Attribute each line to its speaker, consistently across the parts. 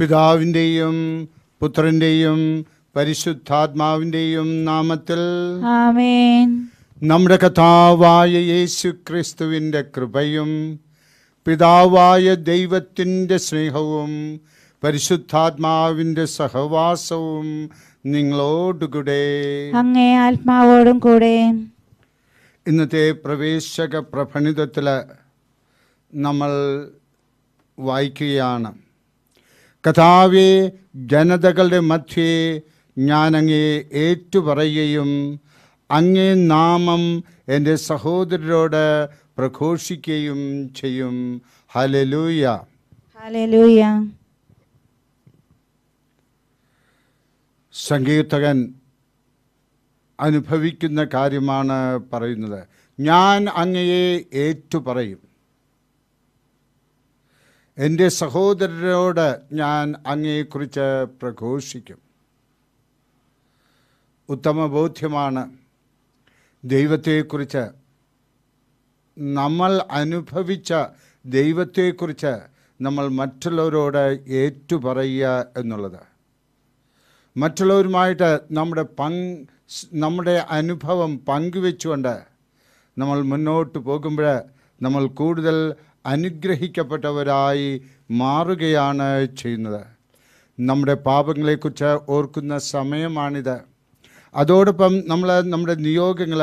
Speaker 1: പിതാവിൻ്റെയും പുത്രൻ്റെയും പരിശുദ്ധാത്മാവിൻ്റെയും നാമത്തിൽ നമ്മുടെ കഥാവായ യേശു ക്രിസ്തുവിൻ്റെ കൃപയും പിതാവായ ദൈവത്തിൻ്റെ സ്നേഹവും പരിശുദ്ധാത്മാവിൻ്റെ സഹവാസവും നിങ്ങളോടുകൂടെ
Speaker 2: അങ്ങേ ആത്മാവോടും കൂടെ
Speaker 1: ഇന്നത്തെ പ്രവേശക പ്രഭണിതത്തിൽ നമ്മൾ വായിക്കുകയാണ് കഥാവേ ജനതകളുടെ മധ്യേ ഞാൻ അങ്ങേ ഏറ്റുപറയുകയും അങ്ങേ നാമം എൻ്റെ സഹോദരരോട് പ്രഘോഷിക്കുകയും ചെയ്യും ഹലലൂയ
Speaker 2: ഹലലൂയ
Speaker 1: സംഗീതകൻ അനുഭവിക്കുന്ന കാര്യമാണ് പറയുന്നത് ഞാൻ അങ്ങയെ ഏറ്റുപറയും എൻ്റെ സഹോദരരോട് ഞാൻ അങ്ങയെക്കുറിച്ച് പ്രഘോഷിക്കും ഉത്തമ ബോധ്യമാണ് ദൈവത്തെക്കുറിച്ച് നമ്മൾ അനുഭവിച്ച ദൈവത്തെക്കുറിച്ച് നമ്മൾ മറ്റുള്ളവരോട് ഏറ്റുപറയുക എന്നുള്ളത് മറ്റുള്ളവരുമായിട്ട് നമ്മുടെ പങ്ക് നമ്മുടെ അനുഭവം പങ്കുവെച്ചുകൊണ്ട് നമ്മൾ മുന്നോട്ട് പോകുമ്പോൾ നമ്മൾ കൂടുതൽ അനുഗ്രഹിക്കപ്പെട്ടവരായി മാറുകയാണ് ചെയ്യുന്നത് നമ്മുടെ പാപങ്ങളെക്കുറിച്ച് ഓർക്കുന്ന സമയമാണിത് അതോടൊപ്പം നമ്മൾ നമ്മുടെ നിയോഗങ്ങൾ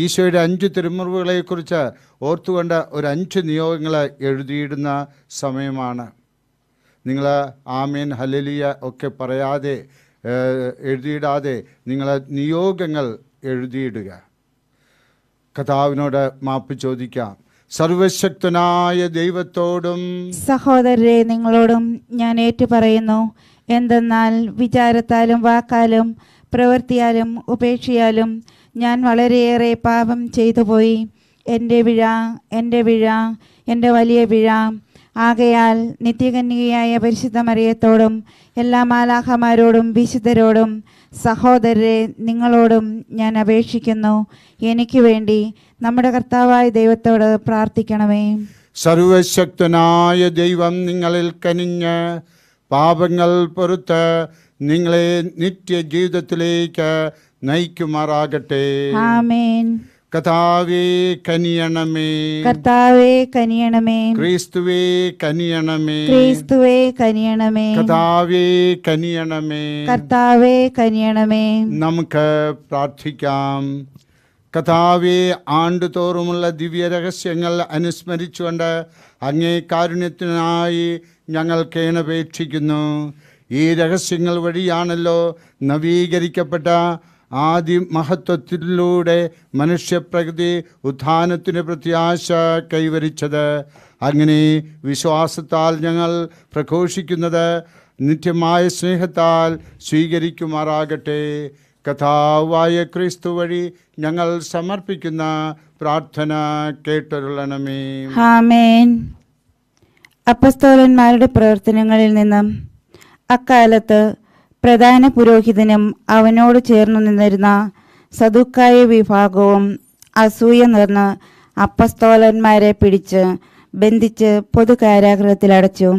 Speaker 1: ഈശോയുടെ അഞ്ച് തിരുമുറിവുകളെക്കുറിച്ച് ഓർത്തുകൊണ്ട് ഒരു അഞ്ച് നിയോഗങ്ങൾ എഴുതിയിടുന്ന സമയമാണ് നിങ്ങൾ ആമേൻ ഹലലിയ ഒക്കെ പറയാതെ എഴുതിയിടാതെ നിങ്ങൾ നിയോഗങ്ങൾ എഴുതിയിടുക കഥാവിനോട് മാപ്പ് ചോദിക്കാം സർവശക്തനായ ദൈവത്തോടും
Speaker 2: സഹോദരരെ നിങ്ങളോടും ഞാൻ ഏറ്റുപറയുന്നു പറയുന്നു എന്തെന്നാൽ വിചാരത്താലും വാക്കാലും പ്രവൃത്തിയാലും ഉപേക്ഷയാലും ഞാൻ വളരെയേറെ പാപം ചെയ്തു പോയി എൻ്റെ വിഴ എൻ്റെ വിഴ എൻ്റെ വലിയ വിഴ ആകയാൽ നിത്യകന്യകയായ പരിശുദ്ധ മറിയത്തോടും എല്ലാ മാലാഹമാരോടും വിശുദ്ധരോടും സഹോദരരെ നിങ്ങളോടും ഞാൻ അപേക്ഷിക്കുന്നു എനിക്ക് വേണ്ടി നമ്മുടെ കർത്താവായ ദൈവത്തോട് പ്രാർത്ഥിക്കണമേ
Speaker 1: സർവശക്തനായ ദൈവം നിങ്ങളിൽ കനിഞ്ഞ് പാപങ്ങൾ പൊറത്ത് നിങ്ങളെ നിത്യജീവിതത്തിലേക്ക് നയിക്കുമാറാകട്ടെ ആമേൻ കഥാവേ കനിയണമേ
Speaker 2: കർത്താവേ കനിയണമേ
Speaker 1: ക്രിസ്തുവേ കനിയണമേ ക്രിസ്തുവേ
Speaker 2: കനിയണമേ കഥാവേ
Speaker 1: കനിയണമേ
Speaker 2: കർത്താവേ കനിയണമേ
Speaker 1: നമുക്ക് പ്രാർത്ഥിക്കാം കഥാവെ ആണ്ടുതോറുമുള്ള ദിവ്യ രഹസ്യങ്ങൾ അനുസ്മരിച്ചുകൊണ്ട് അങ്ങേ കാരുണ്യത്തിനായി ഞങ്ങൾ കേണപേക്ഷിക്കുന്നു ഈ രഹസ്യങ്ങൾ വഴിയാണല്ലോ നവീകരിക്കപ്പെട്ട ആദ്യ മഹത്വത്തിലൂടെ മനുഷ്യപ്രകൃതി ഉത്ഥാനത്തിന് പ്രത്യാശ കൈവരിച്ചത് അങ്ങനെ വിശ്വാസത്താൽ ഞങ്ങൾ പ്രഘോഷിക്കുന്നത് നിത്യമായ സ്നേഹത്താൽ സ്വീകരിക്കുമാറാകട്ടെ കഥാവായ ക്രിസ്തു വഴി ഞങ്ങൾ സമർപ്പിക്കുന്ന പ്രാർത്ഥന കേട്ടൊരുളണമേ ഹാമേൻ
Speaker 2: അപ്പസ്തോലന്മാരുടെ പ്രവർത്തനങ്ങളിൽ നിന്നും അക്കാലത്ത് പ്രധാന പുരോഹിതനും അവനോട് ചേർന്നു നിന്നിരുന്ന സദുക്കായ വിഭാഗവും അസൂയ നിർന്ന് അപ്പസ്തോലന്മാരെ പിടിച്ച് ബന്ധിച്ച് അടച്ചു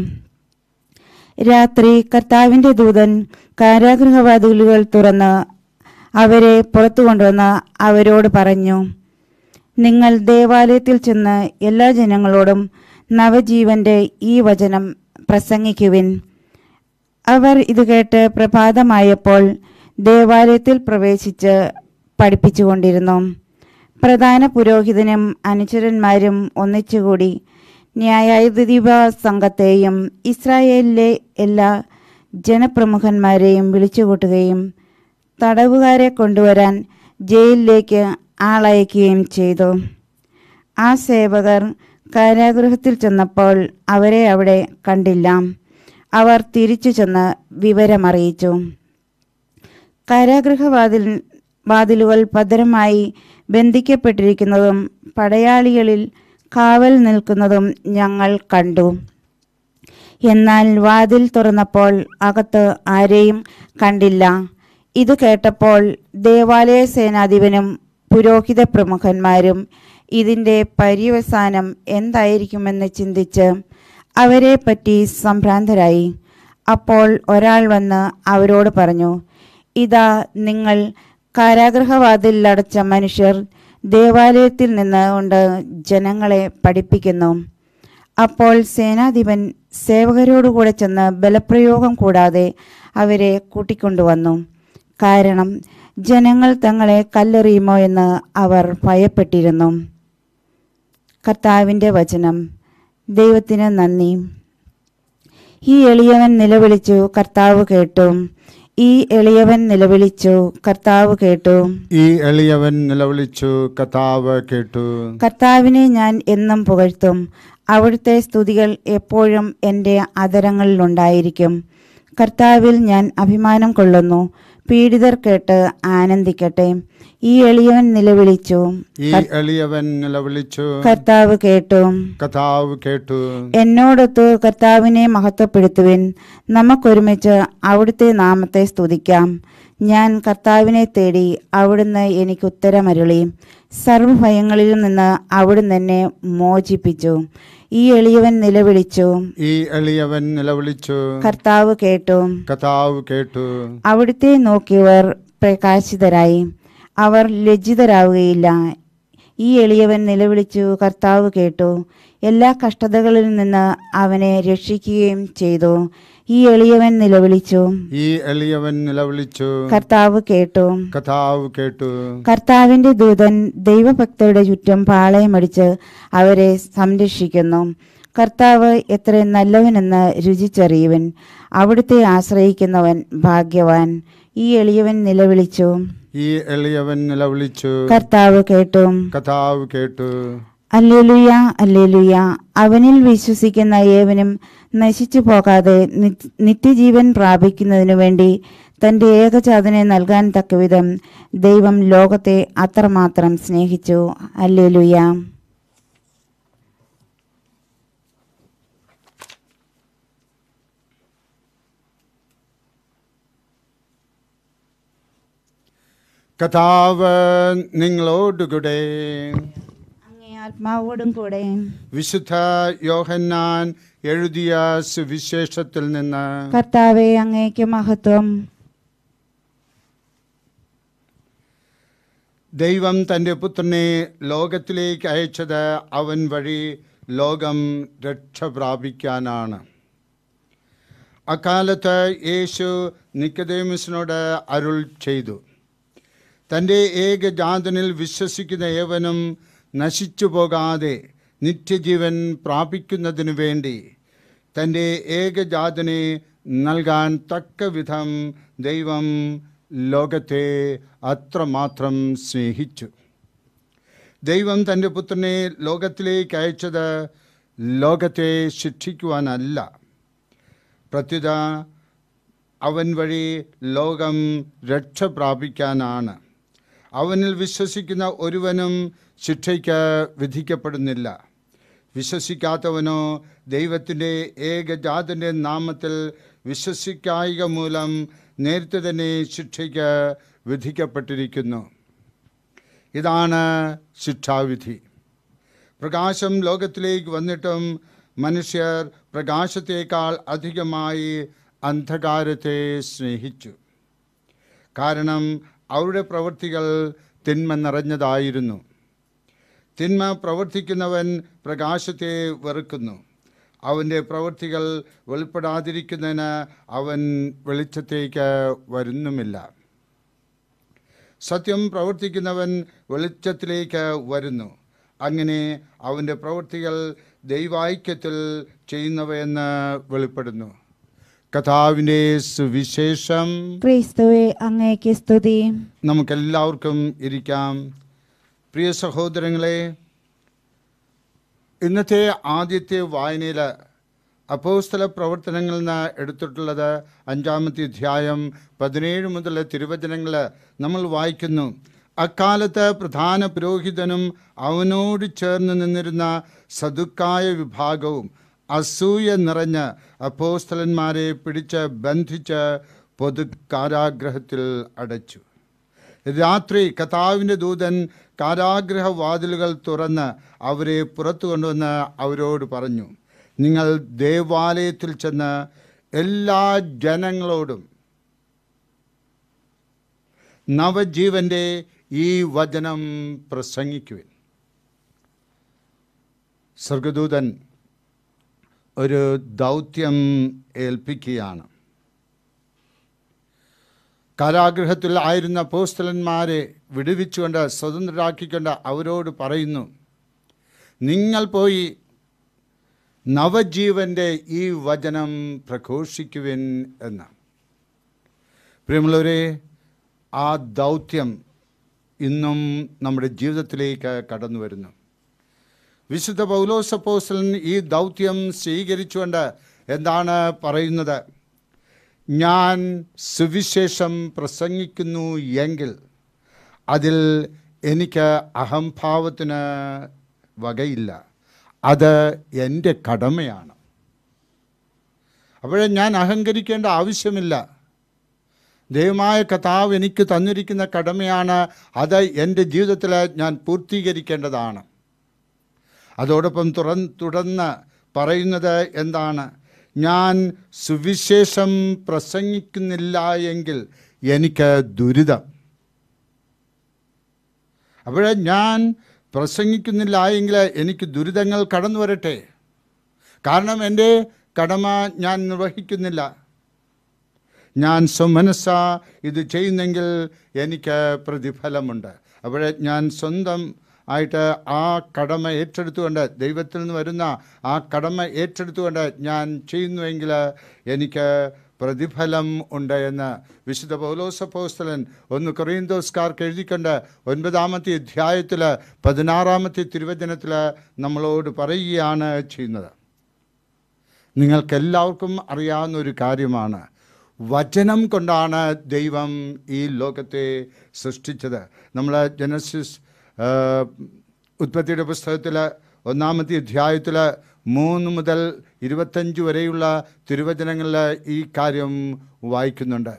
Speaker 2: രാത്രി കർത്താവിൻ്റെ ദൂതൻ കാരാഗ്രഹവാതിലുകൾ തുറന്ന് അവരെ പുറത്തു കൊണ്ടുവന്ന് അവരോട് പറഞ്ഞു നിങ്ങൾ ദേവാലയത്തിൽ ചെന്ന് എല്ലാ ജനങ്ങളോടും നവജീവന്റെ ഈ വചനം പ്രസംഗിക്കുവിൻ അവർ ഇത് കേട്ട് പ്രഭാതമായപ്പോൾ ദേവാലയത്തിൽ പ്രവേശിച്ച് പഠിപ്പിച്ചുകൊണ്ടിരുന്നു പ്രധാന പുരോഹിതനും അനുചരന്മാരും ഒന്നിച്ചുകൂടി ന്യായാധിപ സംഘത്തെയും ഇസ്രായേലിലെ എല്ലാ ജനപ്രമുഖന്മാരെയും വിളിച്ചുകൂട്ടുകയും തടവുകാരെ കൊണ്ടുവരാൻ ജയിലിലേക്ക് ആളയക്കുകയും ചെയ്തു ആ സേവകർ കാരാഗൃഹത്തിൽ ചെന്നപ്പോൾ അവരെ അവിടെ കണ്ടില്ല അവർ തിരിച്ചു ചെന്ന് വിവരമറിയിച്ചു കാരാഗൃഹവാതിൽ വാതിലുകൾ ഭദ്രമായി ബന്ധിക്കപ്പെട്ടിരിക്കുന്നതും പടയാളികളിൽ കാവൽ നിൽക്കുന്നതും ഞങ്ങൾ കണ്ടു എന്നാൽ വാതിൽ തുറന്നപ്പോൾ അകത്ത് ആരെയും കണ്ടില്ല ഇത് കേട്ടപ്പോൾ ദേവാലയ സേനാധിപനും പുരോഹിത പ്രമുഖന്മാരും ഇതിൻ്റെ പര്യവസാനം എന്തായിരിക്കുമെന്ന് ചിന്തിച്ച് അവരെ പറ്റി സംഭ്രാന്തരായി അപ്പോൾ ഒരാൾ വന്ന് അവരോട് പറഞ്ഞു ഇതാ നിങ്ങൾ കാരാഗ്രഹവാതിലടച്ച മനുഷ്യർ ദേവാലയത്തിൽ നിന്ന് കൊണ്ട് ജനങ്ങളെ പഠിപ്പിക്കുന്നു അപ്പോൾ സേനാധിപൻ സേവകരോടുകൂടെ ചെന്ന് ബലപ്രയോഗം കൂടാതെ അവരെ കൂട്ടിക്കൊണ്ടുവന്നു കാരണം ജനങ്ങൾ തങ്ങളെ കല്ലെറിയുമോ എന്ന് അവർ ഭയപ്പെട്ടിരുന്നു കർത്താവിൻ്റെ വചനം ദൈവത്തിന് നന്ദി ഈ എളിയവൻ നിലവിളിച്ചു കർത്താവ് കേട്ടു ഈ എളിയവൻ നിലവിളിച്ചു കർത്താവ് കേട്ടു
Speaker 1: ഈ എളിയവൻ നിലവിളിച്ചു കർത്താവ് കേട്ടു
Speaker 2: കർത്താവിനെ ഞാൻ എന്നും പുകഴ്ത്തും അവിടുത്തെ സ്തുതികൾ എപ്പോഴും എൻ്റെ അധരങ്ങളിലുണ്ടായിരിക്കും കർത്താവിൽ ഞാൻ അഭിമാനം കൊള്ളുന്നു പീഡിതർ കേട്ട് ആനന്ദിക്കട്ടെ ഈ എളിയവൻ നിലവിളിച്ചു ഈ
Speaker 1: എളിയവൻ നിലവിളിച്ചു കർത്താവ് കേട്ടു കർത്താവ് കേട്ടു
Speaker 2: എന്നോടൊത്ത് കർത്താവിനെ മഹത്വപ്പെടുത്തുവിൻ നമുക്കൊരുമിച്ച് അവിടുത്തെ നാമത്തെ സ്തുതിക്കാം ഞാൻ കർത്താവിനെ തേടി അവിടുന്ന് എനിക്ക് ഉത്തരമരുളി സർവഭയങ്ങളിൽ നിന്ന് അവിടുന്ന് എന്നെ മോചിപ്പിച്ചു ഈ എളിയവൻ നിലവിളിച്ചു
Speaker 1: ഈ എളിയവൻ നിലവിളിച്ചു
Speaker 2: കർത്താവ് കേട്ടു
Speaker 1: കർത്താവ് കേട്ടു
Speaker 2: അവിടുത്തെ നോക്കിയവർ പ്രകാശിതരായി അവർ ലജ്ജിതരാവുകയില്ല ഈ എളിയവൻ നിലവിളിച്ചു കർത്താവ് കേട്ടു എല്ലാ കഷ്ടതകളിൽ നിന്ന് അവനെ രക്ഷിക്കുകയും ചെയ്തു ഈ എളിയവൻ നിലവിളിച്ചു
Speaker 1: ഈ എളിയവൻ നിലവിളിച്ചു കർത്താവ് കേട്ടു കർത്താവ് കേട്ടു
Speaker 2: കർത്താവിന്റെ ദൂതൻ ദൈവഭക്തരുടെ ചുറ്റും പാളയമടിച്ച് അവരെ സംരക്ഷിക്കുന്നു കർത്താവ് എത്ര നല്ലവനെന്ന് രുചിച്ചറിയുവൻ അവിടുത്തെ ആശ്രയിക്കുന്നവൻ ഭാഗ്യവാൻ ഈ എളിയവൻ നിലവിളിച്ചു
Speaker 1: ഈ എളിയവൻ നിലവിളിച്ചു കർത്താവ് കേട്ടു കർത്താവ് കേട്ടു
Speaker 2: അല്ലേലുയ അല്ലേലുയ അവനിൽ വിശ്വസിക്കുന്ന ഏവനും നശിച്ചു പോകാതെ നിത്യജീവൻ പ്രാപിക്കുന്നതിനു വേണ്ടി തൻ്റെ ഏകചാതനെ നൽകാൻ തക്കവിധം ദൈവം ലോകത്തെ അത്രമാത്രം സ്നേഹിച്ചു അല്ലേലുയ
Speaker 1: കഥാവ് കൂടെ
Speaker 2: ആത്മാവോടും കൂടെ
Speaker 1: വിശുദ്ധ യോഹന്നാൻ എഴുതിയ സുവിശേഷത്തിൽ നിന്ന്
Speaker 2: കർത്താവെ അങ്ങേക്ക് മഹത്വം
Speaker 1: ദൈവം തൻ്റെ പുത്രനെ ലോകത്തിലേക്ക് അയച്ചത് അവൻ വഴി ലോകം രക്ഷ പ്രാപിക്കാനാണ് അക്കാലത്ത് യേശു നിക്കതേമിസിനോട് അരുൾ ചെയ്തു തൻ്റെ ഏകജാതനിൽ വിശ്വസിക്കുന്ന ഏവനും നശിച്ചു പോകാതെ നിത്യജീവൻ പ്രാപിക്കുന്നതിനു വേണ്ടി തൻ്റെ ഏകജാതനെ നൽകാൻ തക്ക വിധം ദൈവം ലോകത്തെ അത്രമാത്രം സ്നേഹിച്ചു ദൈവം തൻ്റെ പുത്രനെ ലോകത്തിലേക്ക് അയച്ചത് ലോകത്തെ ശിക്ഷിക്കുവാനല്ല പ്രത്യുത അവൻ വഴി ലോകം രക്ഷ പ്രാപിക്കാനാണ് അവനിൽ വിശ്വസിക്കുന്ന ഒരുവനും ശിക്ഷയ്ക്ക് വിധിക്കപ്പെടുന്നില്ല വിശ്വസിക്കാത്തവനോ ദൈവത്തിൻ്റെ ഏകജാതൻ്റെ നാമത്തിൽ വിശ്വസിക്കായിക മൂലം നേരത്തെ തന്നെ ശിക്ഷയ്ക്ക് വിധിക്കപ്പെട്ടിരിക്കുന്നു ഇതാണ് ശിക്ഷാവിധി പ്രകാശം ലോകത്തിലേക്ക് വന്നിട്ടും മനുഷ്യർ പ്രകാശത്തേക്കാൾ അധികമായി അന്ധകാരത്തെ സ്നേഹിച്ചു കാരണം അവരുടെ പ്രവൃത്തികൾ തിന്മ നിറഞ്ഞതായിരുന്നു തിന്മ പ്രവർത്തിക്കുന്നവൻ പ്രകാശത്തെ വെറുക്കുന്നു അവൻ്റെ പ്രവൃത്തികൾ വെളിപ്പെടാതിരിക്കുന്നതിന് അവൻ വെളിച്ചത്തേക്ക് വരുന്നുമില്ല സത്യം പ്രവർത്തിക്കുന്നവൻ വെളിച്ചത്തിലേക്ക് വരുന്നു അങ്ങനെ അവൻ്റെ പ്രവൃത്തികൾ ദൈവാഐക്യത്തിൽ ചെയ്യുന്നവയെന്ന് വെളിപ്പെടുന്നു കഥാവിന്റെ സുവിശേഷം
Speaker 2: ക്രിസ്തുവെ അങ്ങേക്ക് സ്തുതി
Speaker 1: നമുക്കെല്ലാവർക്കും ഇരിക്കാം പ്രിയ സഹോദരങ്ങളെ ഇന്നത്തെ ആദ്യത്തെ വായനയിൽ അപ്പോസ്തല പ്രവർത്തനങ്ങളിൽ നിന്ന് എടുത്തിട്ടുള്ളത് അഞ്ചാമത്തെ അധ്യായം പതിനേഴ് മുതൽ തിരുവചനങ്ങൾ നമ്മൾ വായിക്കുന്നു അക്കാലത്ത് പ്രധാന പുരോഹിതനും അവനോട് ചേർന്ന് നിന്നിരുന്ന സതുക്കായ വിഭാഗവും അസൂയ നിറഞ്ഞ അപ്പോസ്തലന്മാരെ പിടിച്ച് ബന്ധിച്ച് പൊതു കാരാഗ്രഹത്തിൽ അടച്ചു രാത്രി കഥാവിൻ്റെ ദൂതൻ കാരാഗ്രഹ വാതിലുകൾ തുറന്ന് അവരെ പുറത്തു കൊണ്ടുവന്ന് അവരോട് പറഞ്ഞു നിങ്ങൾ ദേവാലയത്തിൽ ചെന്ന് എല്ലാ ജനങ്ങളോടും നവജീവൻ്റെ ഈ വചനം പ്രസംഗിക്കുവിൻ സ്വർഗദൂതൻ ഒരു ദൗത്യം ഏൽപ്പിക്കുകയാണ് കാരാഗ്രഹത്തിൽ ആയിരുന്ന പോസ്റ്റലന്മാരെ വിടുവിച്ചുകൊണ്ട് സ്വതന്ത്രരാക്കിക്കൊണ്ട് അവരോട് പറയുന്നു നിങ്ങൾ പോയി നവജീവൻ്റെ ഈ വചനം പ്രഘോഷിക്കുവിൻ എന്ന് പ്രിയമുള്ളവരെ ആ ദൗത്യം ഇന്നും നമ്മുടെ ജീവിതത്തിലേക്ക് കടന്നു വരുന്നു വിശുദ്ധ പൗലോസപ്പോസലൻ ഈ ദൗത്യം സ്വീകരിച്ചുകൊണ്ട് എന്താണ് പറയുന്നത് ഞാൻ സുവിശേഷം പ്രസംഗിക്കുന്നു എങ്കിൽ അതിൽ എനിക്ക് അഹംഭാവത്തിന് വകയില്ല അത് എൻ്റെ കടമയാണ് അപ്പോഴേ ഞാൻ അഹങ്കരിക്കേണ്ട ആവശ്യമില്ല ദൈവമായ കഥാവ് എനിക്ക് തന്നിരിക്കുന്ന കടമയാണ് അത് എൻ്റെ ജീവിതത്തിൽ ഞാൻ പൂർത്തീകരിക്കേണ്ടതാണ് അതോടൊപ്പം തുറ തുടർന്ന് പറയുന്നത് എന്താണ് ഞാൻ സുവിശേഷം പ്രസംഗിക്കുന്നില്ല എങ്കിൽ എനിക്ക് ദുരിതം അപ്പോൾ ഞാൻ പ്രസംഗിക്കുന്നില്ല എങ്കിൽ എനിക്ക് ദുരിതങ്ങൾ കടന്നു വരട്ടെ കാരണം എൻ്റെ കടമ ഞാൻ നിർവഹിക്കുന്നില്ല ഞാൻ സ്വമനസ്സ ഇത് ചെയ്യുന്നെങ്കിൽ എനിക്ക് പ്രതിഫലമുണ്ട് അപ്പോൾ ഞാൻ സ്വന്തം ആയിട്ട് ആ കടമ ഏറ്റെടുത്തുകൊണ്ട് ദൈവത്തിൽ നിന്ന് വരുന്ന ആ കടമ ഏറ്റെടുത്തുകൊണ്ട് ഞാൻ ചെയ്യുന്നുവെങ്കിൽ എനിക്ക് പ്രതിഫലം ഉണ്ട് എന്ന് വിശുദ്ധ പൗലോസഫോസ്തലൻ ഒന്ന് കൊറിയന്തോസ്കാർക്ക് എഴുതിക്കൊണ്ട് ഒൻപതാമത്തെ അധ്യായത്തിൽ പതിനാറാമത്തെ തിരുവചനത്തിൽ നമ്മളോട് പറയുകയാണ് ചെയ്യുന്നത് നിങ്ങൾക്കെല്ലാവർക്കും അറിയാവുന്ന ഒരു കാര്യമാണ് വചനം കൊണ്ടാണ് ദൈവം ഈ ലോകത്തെ സൃഷ്ടിച്ചത് നമ്മൾ ജനസിസ് ഉത്പത്തിയുടെ പുസ്തകത്തിൽ ഒന്നാമത്തെ അധ്യായത്തിൽ മൂന്ന് മുതൽ ഇരുപത്തഞ്ച് വരെയുള്ള തിരുവചനങ്ങളിൽ ഈ കാര്യം വായിക്കുന്നുണ്ട്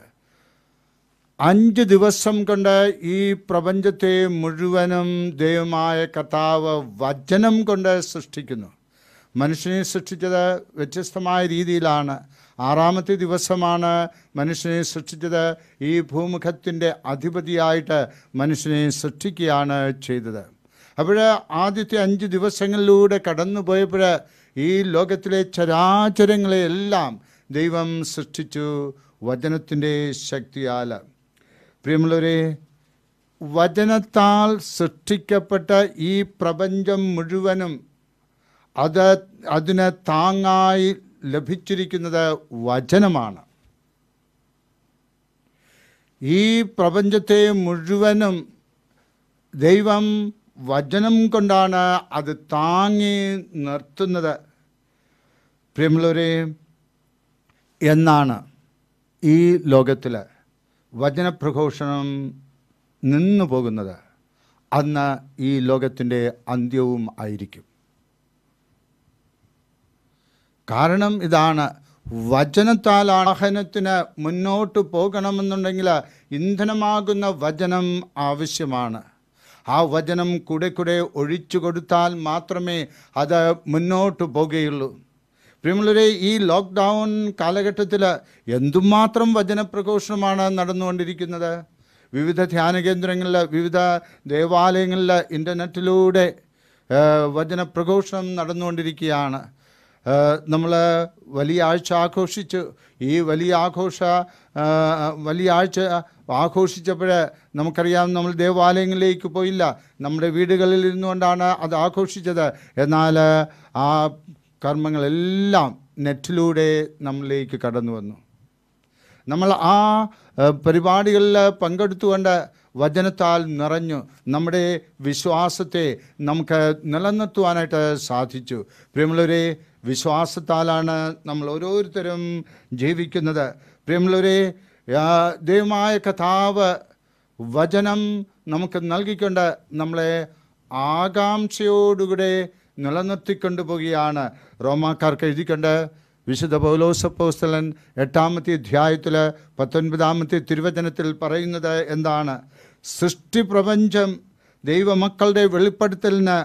Speaker 1: അഞ്ച് ദിവസം കൊണ്ട് ഈ പ്രപഞ്ചത്തെ മുഴുവനും ദൈവമായ കർത്താവ് വചനം കൊണ്ട് സൃഷ്ടിക്കുന്നു മനുഷ്യനെ സൃഷ്ടിച്ചത് വ്യത്യസ്തമായ രീതിയിലാണ് ആറാമത്തെ ദിവസമാണ് മനുഷ്യനെ സൃഷ്ടിച്ചത് ഈ ഭൂമുഖത്തിൻ്റെ അധിപതിയായിട്ട് മനുഷ്യനെ സൃഷ്ടിക്കുകയാണ് ചെയ്തത് അപ്പോൾ ആദ്യത്തെ അഞ്ച് ദിവസങ്ങളിലൂടെ കടന്നു പോയപ്പോൾ ഈ ലോകത്തിലെ ചരാചരങ്ങളെയെല്ലാം ദൈവം സൃഷ്ടിച്ചു വചനത്തിൻ്റെ ശക്തിയാൽ പ്രിയമുള്ളവരെ വചനത്താൽ സൃഷ്ടിക്കപ്പെട്ട ഈ പ്രപഞ്ചം മുഴുവനും അത് അതിനെ താങ്ങായി ലഭിച്ചിരിക്കുന്നത് വചനമാണ് ഈ പ്രപഞ്ചത്തെ മുഴുവനും ദൈവം വചനം കൊണ്ടാണ് അത് താങ്ങി നിർത്തുന്നത് പ്രിയമുള്ളവരെ എന്നാണ് ഈ ലോകത്തിൽ വചനപ്രഘോഷണം നിന്നു പോകുന്നത് അന്ന് ഈ ലോകത്തിൻ്റെ അന്ത്യവും ആയിരിക്കും കാരണം ഇതാണ് വചനത്താൽ ആഹനത്തിന് മുന്നോട്ട് പോകണമെന്നുണ്ടെങ്കിൽ ഇന്ധനമാകുന്ന വചനം ആവശ്യമാണ് ആ വചനം കൂടെ കൂടെ ഒഴിച്ചു കൊടുത്താൽ മാത്രമേ അത് മുന്നോട്ട് പോകുകയുള്ളൂ പ്രിയമുള്ളവരെ ഈ ലോക്ക്ഡൗൺ കാലഘട്ടത്തിൽ എന്തുമാത്രം വചനപ്രഘോഷണമാണ് നടന്നുകൊണ്ടിരിക്കുന്നത് വിവിധ ധ്യാന കേന്ദ്രങ്ങളിൽ വിവിധ ദേവാലയങ്ങളിൽ ഇൻ്റർനെറ്റിലൂടെ വചനപ്രഘോഷണം നടന്നുകൊണ്ടിരിക്കുകയാണ് നമ്മൾ വലിയ ആഴ്ച ആഘോഷിച്ചു ഈ വലിയ ആഘോഷ വലിയ ആഴ്ച ആഘോഷിച്ചപ്പോൾ നമുക്കറിയാം നമ്മൾ ദേവാലയങ്ങളിലേക്ക് പോയില്ല നമ്മുടെ വീടുകളിൽ ഇരുന്നുകൊണ്ടാണ് അത് ആഘോഷിച്ചത് എന്നാൽ ആ കർമ്മങ്ങളെല്ലാം നെറ്റിലൂടെ നമ്മളിലേക്ക് കടന്നു വന്നു നമ്മൾ ആ പരിപാടികളിൽ പങ്കെടുത്തുകൊണ്ട് വചനത്താൽ നിറഞ്ഞു നമ്മുടെ വിശ്വാസത്തെ നമുക്ക് നിലനിർത്തുവാനായിട്ട് സാധിച്ചു പ്രിയമുള്ളവരെ വിശ്വാസത്താലാണ് നമ്മൾ ഓരോരുത്തരും ജീവിക്കുന്നത് പ്രിയമുള്ളവരെ ദൈവമായ കഥാവ് വചനം നമുക്ക് നൽകിക്കൊണ്ട് നമ്മളെ ആകാംക്ഷയോടുകൂടെ നിലനിർത്തിക്കൊണ്ടു പോവുകയാണ് റോമാക്കാർക്ക് എഴുതിക്കൊണ്ട് വിശുദ്ധ പൗലോസപ്പോസ്തലൻ എട്ടാമത്തെ അധ്യായത്തിൽ പത്തൊൻപതാമത്തെ തിരുവചനത്തിൽ പറയുന്നത് എന്താണ് സൃഷ്ടിപ്രപഞ്ചം ദൈവമക്കളുടെ വെളിപ്പെടുത്തലിന്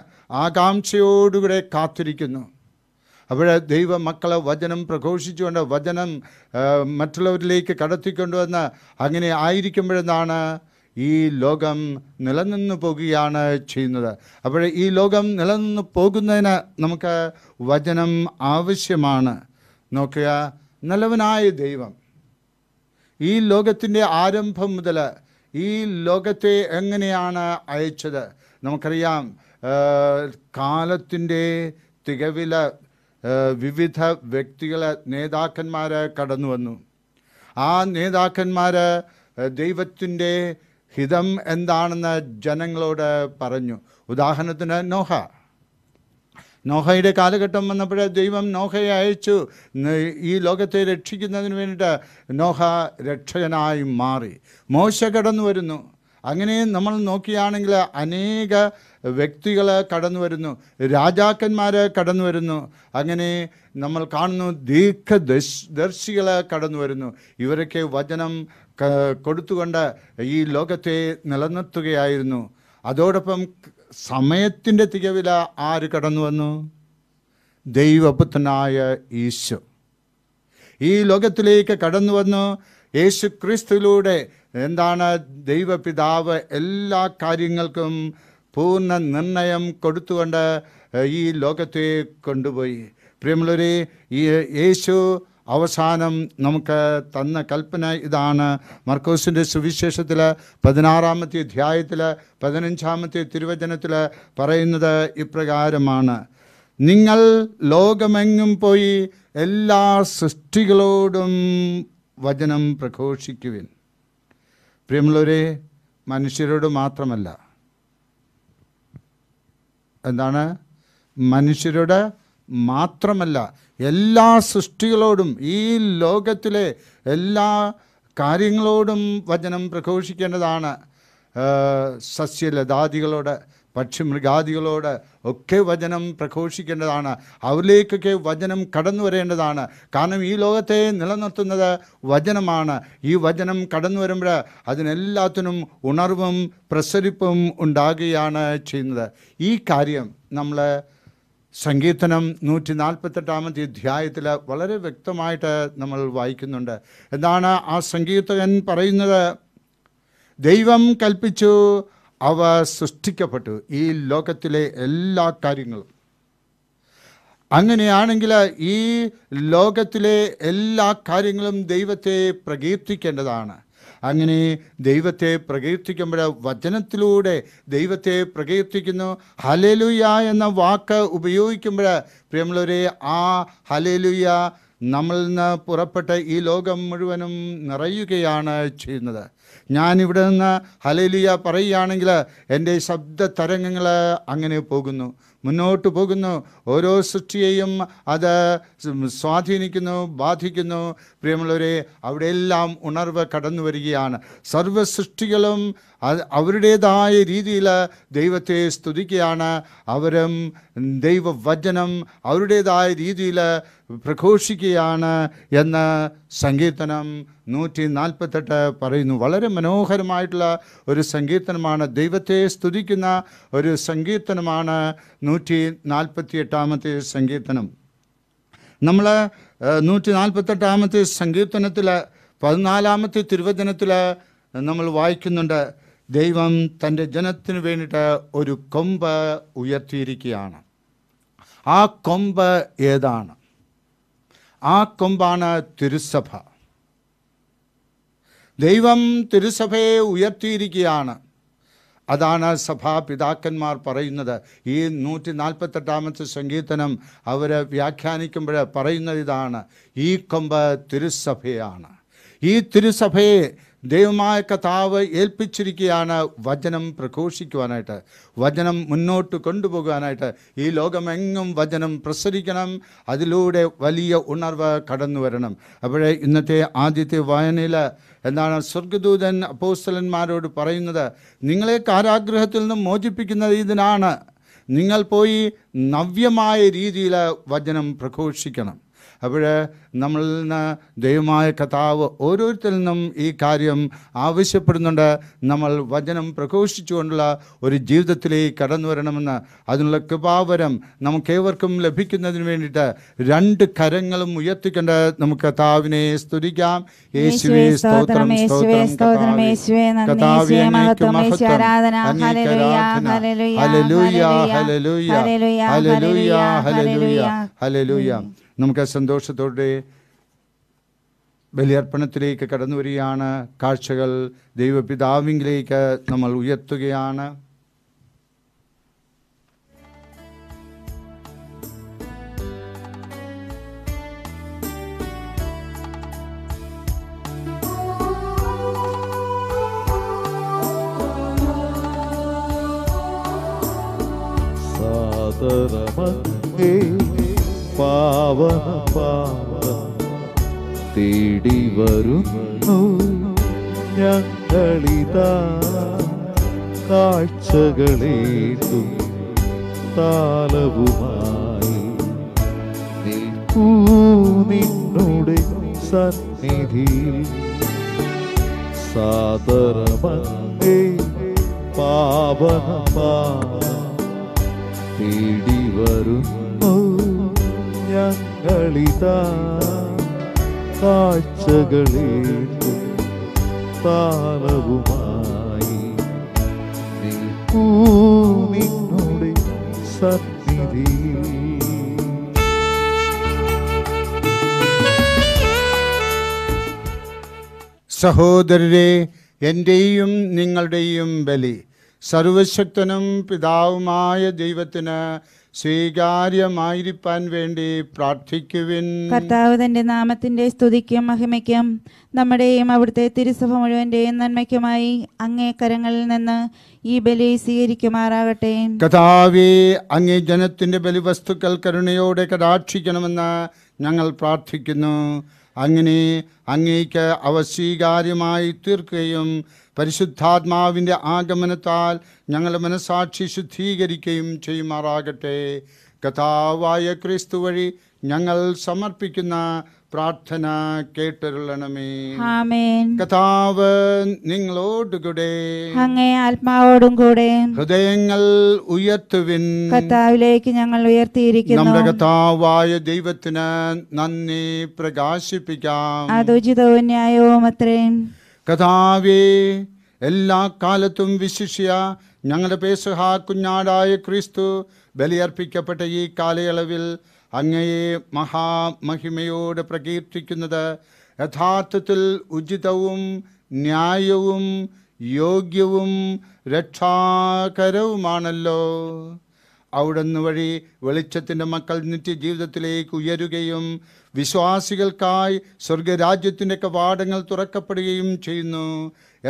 Speaker 1: ആകാംക്ഷയോടുകൂടെ കാത്തിരിക്കുന്നു അവിടെ ദൈവമക്കളെ വചനം പ്രഘോഷിച്ചുകൊണ്ട് വചനം മറ്റുള്ളവരിലേക്ക് കടത്തിക്കൊണ്ടുവന്ന് അങ്ങനെ ആയിരിക്കുമ്പോഴെന്നാണ് ഈ ലോകം നിലനിന്ന് പോകുകയാണ് ചെയ്യുന്നത് അപ്പോൾ ഈ ലോകം നിലനിന്ന് പോകുന്നതിന് നമുക്ക് വചനം ആവശ്യമാണ് നോക്കുക നല്ലവനായ ദൈവം ഈ ലോകത്തിൻ്റെ ആരംഭം മുതൽ ഈ ലോകത്തെ എങ്ങനെയാണ് അയച്ചത് നമുക്കറിയാം കാലത്തിൻ്റെ തികവില വിവിധ വ്യക്തികളെ നേതാക്കന്മാർ കടന്നു വന്നു ആ നേതാക്കന്മാർ ദൈവത്തിൻ്റെ ഹിതം എന്താണെന്ന് ജനങ്ങളോട് പറഞ്ഞു ഉദാഹരണത്തിന് നോഹ നോഹയുടെ കാലഘട്ടം വന്നപ്പോൾ ദൈവം നോഹയെ അയച്ചു ഈ ലോകത്തെ രക്ഷിക്കുന്നതിന് വേണ്ടിയിട്ട് നോഹ രക്ഷകനായി മാറി മോശ കടന്നു വരുന്നു അങ്ങനെ നമ്മൾ നോക്കിയാണെങ്കിൽ അനേക വ്യക്തികൾ കടന്നു വരുന്നു രാജാക്കന്മാർ കടന്നു വരുന്നു അങ്ങനെ നമ്മൾ കാണുന്നു ദീർഘദർശികൾ കടന്നു വരുന്നു ഇവരൊക്കെ വചനം കൊടുത്തുകൊണ്ട് ഈ ലോകത്തെ നിലനിർത്തുകയായിരുന്നു അതോടൊപ്പം സമയത്തിൻ്റെ തികവില ആര് കടന്നു വന്നു ദൈവപുത്രനായ ഈശോ ഈ ലോകത്തിലേക്ക് കടന്നു വന്നു യേശു ക്രിസ്തുവിലൂടെ എന്താണ് ദൈവപിതാവ് എല്ലാ കാര്യങ്ങൾക്കും പൂർണ്ണ നിർണയം കൊടുത്തുകൊണ്ട് ഈ ലോകത്തെ കൊണ്ടുപോയി പ്രിയമുള്ളവരെ യേശു അവസാനം നമുക്ക് തന്ന കൽപ്പന ഇതാണ് മർക്കോസിൻ്റെ സുവിശേഷത്തിൽ പതിനാറാമത്തെ അധ്യായത്തിൽ പതിനഞ്ചാമത്തെ തിരുവചനത്തിൽ പറയുന്നത് ഇപ്രകാരമാണ് നിങ്ങൾ ലോകമെങ്ങും പോയി എല്ലാ സൃഷ്ടികളോടും വചനം പ്രഘോഷിക്കുവിൻ പ്രിയമുള്ളവരെ മനുഷ്യരോട് മാത്രമല്ല എന്താണ് മനുഷ്യരുടെ മാത്രമല്ല എല്ലാ സൃഷ്ടികളോടും ഈ ലോകത്തിലെ എല്ലാ കാര്യങ്ങളോടും വചനം പ്രഘോഷിക്കേണ്ടതാണ് സസ്യലതാദികളോട് പക്ഷിമൃഗാദികളോട് ഒക്കെ വചനം പ്രഘോഷിക്കേണ്ടതാണ് അവരിലേക്കൊക്കെ വചനം കടന്നു വരേണ്ടതാണ് കാരണം ഈ ലോകത്തെ നിലനിർത്തുന്നത് വചനമാണ് ഈ വചനം കടന്നു വരുമ്പോൾ അതിനെല്ലാത്തിനും ഉണർവും പ്രസരിപ്പും ഉണ്ടാകുകയാണ് ചെയ്യുന്നത് ഈ കാര്യം നമ്മൾ സങ്കീർത്തനം നൂറ്റി നാൽപ്പത്തെട്ടാമത്തെ അധ്യായത്തിൽ വളരെ വ്യക്തമായിട്ട് നമ്മൾ വായിക്കുന്നുണ്ട് എന്താണ് ആ സങ്കീർത്തകൻ പറയുന്നത് ദൈവം കൽപ്പിച്ചു അവ സൃഷ്ടിക്കപ്പെട്ടു ഈ ലോകത്തിലെ എല്ലാ കാര്യങ്ങളും അങ്ങനെയാണെങ്കിൽ ഈ ലോകത്തിലെ എല്ലാ കാര്യങ്ങളും ദൈവത്തെ പ്രകീർത്തിക്കേണ്ടതാണ് അങ്ങനെ ദൈവത്തെ പ്രകീർത്തിക്കുമ്പോൾ വചനത്തിലൂടെ ദൈവത്തെ പ്രകീർത്തിക്കുന്നു ഹലലുയ എന്ന വാക്ക് ഉപയോഗിക്കുമ്പോൾ പ്രിയമുള്ളവരെ ആ ഹലലുയ നമ്മളിൽ നിന്ന് പുറപ്പെട്ട ഈ ലോകം മുഴുവനും നിറയുകയാണ് ചെയ്യുന്നത് ഞാനിവിടെ നിന്ന് ഹലേലിയ പറയുകയാണെങ്കിൽ എൻ്റെ ശബ്ദ തരംഗങ്ങൾ അങ്ങനെ പോകുന്നു മുന്നോട്ട് പോകുന്നു ഓരോ സൃഷ്ടിയെയും അത് സ്വാധീനിക്കുന്നു ബാധിക്കുന്നു പ്രിയമുള്ളവരെ അവിടെയെല്ലാം ഉണർവ് കടന്നു വരികയാണ് സർവ സൃഷ്ടികളും അവരുടേതായ രീതിയിൽ ദൈവത്തെ സ്തുതിക്കുകയാണ് അവരും ദൈവവചനം അവരുടേതായ രീതിയിൽ പ്രഘോഷിക്കുകയാണ് എന്ന് സങ്കീർത്തനം നൂറ്റി നാൽപ്പത്തെട്ട് പറയുന്നു വളരെ മനോഹരമായിട്ടുള്ള ഒരു സങ്കീർത്തനമാണ് ദൈവത്തെ സ്തുതിക്കുന്ന ഒരു സങ്കീർത്തനമാണ് നൂറ്റി നാൽപ്പത്തി എട്ടാമത്തെ സങ്കീർത്തനം നമ്മൾ നൂറ്റി നാൽപ്പത്തെട്ടാമത്തെ സങ്കീർത്തനത്തിൽ പതിനാലാമത്തെ തിരുവചനത്തിൽ നമ്മൾ വായിക്കുന്നുണ്ട് ദൈവം തൻ്റെ ജനത്തിന് വേണ്ടിയിട്ട് ഒരു കൊമ്പ് ഉയർത്തിയിരിക്കുകയാണ് ആ കൊമ്പ് ഏതാണ് ആ കൊമ്പാണ് തിരുസഭ ദൈവം തിരുസഭയെ ഉയർത്തിയിരിക്കുകയാണ് അതാണ് സഭാ പിതാക്കന്മാർ പറയുന്നത് ഈ നൂറ്റി നാൽപ്പത്തെട്ടാമത്തെ സംഗീതനം അവർ വ്യാഖ്യാനിക്കുമ്പോൾ പറയുന്നത് ഇതാണ് ഈ കൊമ്പ് തിരുസഭയാണ് ഈ തിരുസഭയെ ദൈവമായ കഥാവ് ഏൽപ്പിച്ചിരിക്കുകയാണ് വചനം പ്രഘോഷിക്കുവാനായിട്ട് വചനം മുന്നോട്ട് കൊണ്ടുപോകുവാനായിട്ട് ഈ ലോകമെങ്ങും വചനം പ്രസരിക്കണം അതിലൂടെ വലിയ ഉണർവ് കടന്നു വരണം അപ്പോഴേ ഇന്നത്തെ ആദ്യത്തെ വായനയിൽ എന്താണ് സ്വർഗദൂതൻ അപ്പോസ്റ്റലന്മാരോട് പറയുന്നത് നിങ്ങളെ കാരാഗ്രഹത്തിൽ നിന്നും മോചിപ്പിക്കുന്നത് ഇതിനാണ് നിങ്ങൾ പോയി നവ്യമായ രീതിയിൽ വചനം പ്രഘോഷിക്കണം അപ്പോൾ നമ്മളിൽ നിന്ന് ദൈവമായ കഥാവ് ഓരോരുത്തരിൽ നിന്നും ഈ കാര്യം ആവശ്യപ്പെടുന്നുണ്ട് നമ്മൾ വചനം പ്രഘോഷിച്ചുകൊണ്ടുള്ള ഒരു ജീവിതത്തിലേക്ക് കടന്നു വരണമെന്ന് അതിനുള്ള കൃപാവരം നമുക്കേവർക്കും ലഭിക്കുന്നതിന് വേണ്ടിയിട്ട് രണ്ട് കരങ്ങളും ഉയർത്തിക്കൊണ്ട് നമുക്ക് കഥാവിനെ സ്തുതിക്കാം യേശുവേ സ്തോത്രം
Speaker 2: സ്തോത്രം കഥാവേ ആരാധന ഹല്ലേലൂയ
Speaker 1: ഹല്ലേലൂയ ഹല്ലേലൂയ ഹല്ലേലൂയ ഹല്ലേലൂയ നമുക്ക് സന്തോഷത്തോടെ ബലിയർപ്പണത്തിലേക്ക് കടന്നു വരികയാണ് കാഴ്ചകൾ ദൈവപിതാവിങ്കിലേക്ക് നമ്മൾ ഉയർത്തുകയാണ്
Speaker 3: സാദരമേ പാവ പാവ തേടി വരുന്നു ഞങ്ങളിതാ കാഴ്ചകളേതും താലവുമായി നിൽക്കൂ നിന്നുടെ സന്നിധി സാദരമേ പാവ പാവ തേടി വരുന്നു ഞങ്ങളിതാ
Speaker 1: കാഴ്ചകളേറ്റും
Speaker 3: താളവുമായി നിൽക്കൂ നിങ്ങളുടെ സന്നിധിയിൽ
Speaker 1: സഹോദരരെ എൻ്റെയും നിങ്ങളുടെയും ബലി സർവശക്തനും പിതാവുമായ ദൈവത്തിന് സ്വീകാര്യമായിരിക്കാൻ വേണ്ടി പ്രാർത്ഥിക്കുവിൻ കർത്താവ്
Speaker 2: തന്റെ നാമത്തിന്റെ സ്തുതിക്കും മഹിമയ്ക്കും നമ്മുടെയും അവിടുത്തെ തിരുസഭ മുഴുവന്റെയും നന്മയ്ക്കുമായി അങ്ങേ കരങ്ങളിൽ നിന്ന് ഈ ബലി സ്വീകരിക്കുമാറാകട്ടെ
Speaker 1: കഥാവേ അങ്ങേ ജനത്തിന്റെ ബലിവസ്തുക്കൾ കരുണയോടെ കടാക്ഷിക്കണമെന്ന് ഞങ്ങൾ പ്രാർത്ഥിക്കുന്നു അങ്ങനെ അങ്ങേക്ക് അവ സ്വീകാര്യമായി തീർക്കുകയും പരിശുദ്ധാത്മാവിൻ്റെ ആഗമനത്താൽ ഞങ്ങളുടെ മനസാക്ഷി ശുദ്ധീകരിക്കുകയും ചെയ്യുമാറാകട്ടെ കഥാവായ ക്രിസ്തു വഴി ഞങ്ങൾ സമർപ്പിക്കുന്ന പ്രാർത്ഥന കേട്ടരുളണമേ കഥാവ് നിങ്ങളോട് കൂടെ
Speaker 2: അങ്ങേ ആത്മാവോടും കൂടെ
Speaker 1: ഹൃദയങ്ങൾ ഉയർത്തുവിൻ
Speaker 2: കഥാവിലേക്ക് ഞങ്ങൾ ഉയർത്തിയിരിക്കുന്നു നമ്മുടെ
Speaker 1: കഥാവായ ദൈവത്തിന് നന്ദി പ്രകാശിപ്പിക്കാം
Speaker 2: അത് ഉചിതവും ന്യായവും അത്രയും
Speaker 1: കഥാവേ എല്ലാ കാലത്തും വിശിഷ്യ ഞങ്ങളുടെ പേശഹാ കുഞ്ഞാടായ ക്രിസ്തു ബലിയർപ്പിക്കപ്പെട്ട ഈ കാലയളവിൽ അങ്ങയെ മഹാമഹിമയോട് പ്രകീർത്തിക്കുന്നത് യഥാർത്ഥത്തിൽ ഉചിതവും ന്യായവും യോഗ്യവും രക്ഷാകരവുമാണല്ലോ അവിടുന്ന് വഴി വെളിച്ചത്തിൻ്റെ മക്കൾ നിത്യജീവിതത്തിലേക്ക് ഉയരുകയും വിശ്വാസികൾക്കായി സ്വർഗരാജ്യത്തിൻ്റെയൊക്കെ കവാടങ്ങൾ തുറക്കപ്പെടുകയും ചെയ്യുന്നു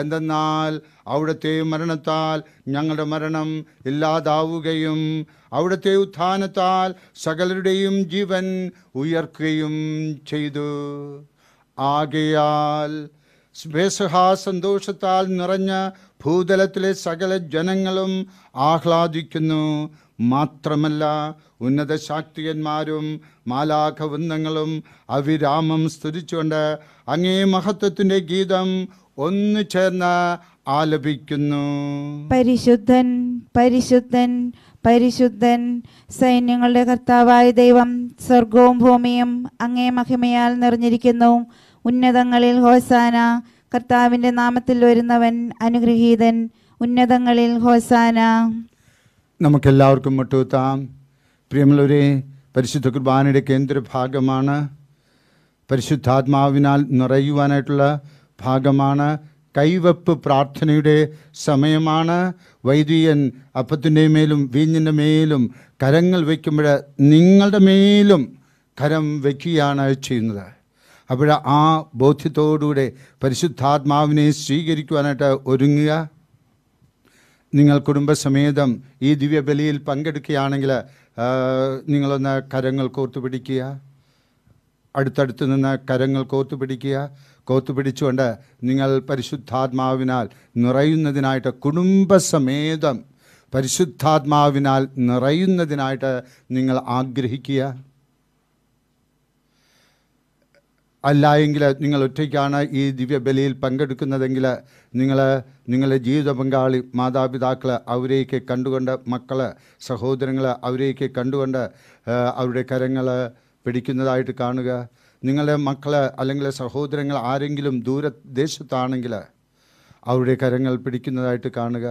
Speaker 1: എന്തെന്നാൽ അവിടുത്തെ മരണത്താൽ ഞങ്ങളുടെ മരണം ഇല്ലാതാവുകയും അവിടുത്തെ ഉത്ഥാനത്താൽ സകലരുടെയും ജീവൻ ഉയർക്കുകയും ചെയ്തു ആകയാൽ സ്വേസഹാ സന്തോഷത്താൽ നിറഞ്ഞ ഭൂതലത്തിലെ സകല ജനങ്ങളും ആഹ്ലാദിക്കുന്നു മാത്രമല്ല ഉന്നത ശാക്തികന്മാരും മാലാഖവൃന്ദങ്ങളും അവിരാമം സ്തുതിച്ചുകൊണ്ട് അങ്ങേ മഹത്വത്തിൻ്റെ ഗീതം ഒന്നു ചേർന്ന് ആലപിക്കുന്നു പരിശുദ്ധൻ
Speaker 2: പരിശുദ്ധൻ പരിശുദ്ധൻ സൈന്യങ്ങളുടെ കർത്താവായ ദൈവം സ്വർഗവും ഭൂമിയും അങ്ങേ മഹിമയാൽ നിറഞ്ഞിരിക്കുന്നു ഉന്നതങ്ങളിൽ ഹോസാന കർത്താവിൻ്റെ നാമത്തിൽ വരുന്നവൻ അനുഗ്രഹീതൻ ഉന്നതങ്ങളിൽ ഹോസാന
Speaker 1: നമുക്കെല്ലാവർക്കും മുട്ടുകുത്താം പ്രിയമുള്ളവരെ പരിശുദ്ധ കുർബാനയുടെ കേന്ദ്ര ഭാഗമാണ് പരിശുദ്ധാത്മാവിനാൽ നിറയുവാനായിട്ടുള്ള ഭാഗമാണ് കൈവപ്പ് പ്രാർത്ഥനയുടെ സമയമാണ് വൈദികൻ അപ്പത്തിൻ്റെ മേലും വീഞ്ഞിൻ്റെ മേലും കരങ്ങൾ വയ്ക്കുമ്പോൾ നിങ്ങളുടെ മേലും കരം വയ്ക്കുകയാണ് ചെയ്യുന്നത് അപ്പോൾ ആ ബോധ്യത്തോടുകൂടെ പരിശുദ്ധാത്മാവിനെ സ്വീകരിക്കുവാനായിട്ട് ഒരുങ്ങുക നിങ്ങൾ കുടുംബസമേതം ഈ ദിവ്യബലിയിൽ പങ്കെടുക്കുകയാണെങ്കിൽ നിങ്ങളൊന്ന് കരങ്ങൾ കോർത്തുപിടിക്കുക അടുത്തടുത്ത് നിന്ന് കരങ്ങൾ കോർത്തുപിടിക്കുക കോർത്തുപിടിച്ചുകൊണ്ട് നിങ്ങൾ പരിശുദ്ധാത്മാവിനാൽ നിറയുന്നതിനായിട്ട് കുടുംബസമേതം പരിശുദ്ധാത്മാവിനാൽ നിറയുന്നതിനായിട്ട് നിങ്ങൾ ആഗ്രഹിക്കുക അല്ല എങ്കിൽ നിങ്ങൾ ഒറ്റയ്ക്കാണ് ഈ ദിവ്യബലിയിൽ പങ്കെടുക്കുന്നതെങ്കിൽ നിങ്ങൾ നിങ്ങളുടെ ജീവിത പങ്കാളി മാതാപിതാക്കൾ അവരെയൊക്കെ കണ്ടുകൊണ്ട് മക്കൾ സഹോദരങ്ങൾ അവരെയൊക്കെ കണ്ടുകൊണ്ട് അവരുടെ കരങ്ങൾ പിടിക്കുന്നതായിട്ട് കാണുക നിങ്ങളുടെ മക്കൾ അല്ലെങ്കിൽ സഹോദരങ്ങൾ ആരെങ്കിലും ദൂരദേശത്താണെങ്കിൽ അവരുടെ കരങ്ങൾ പിടിക്കുന്നതായിട്ട് കാണുക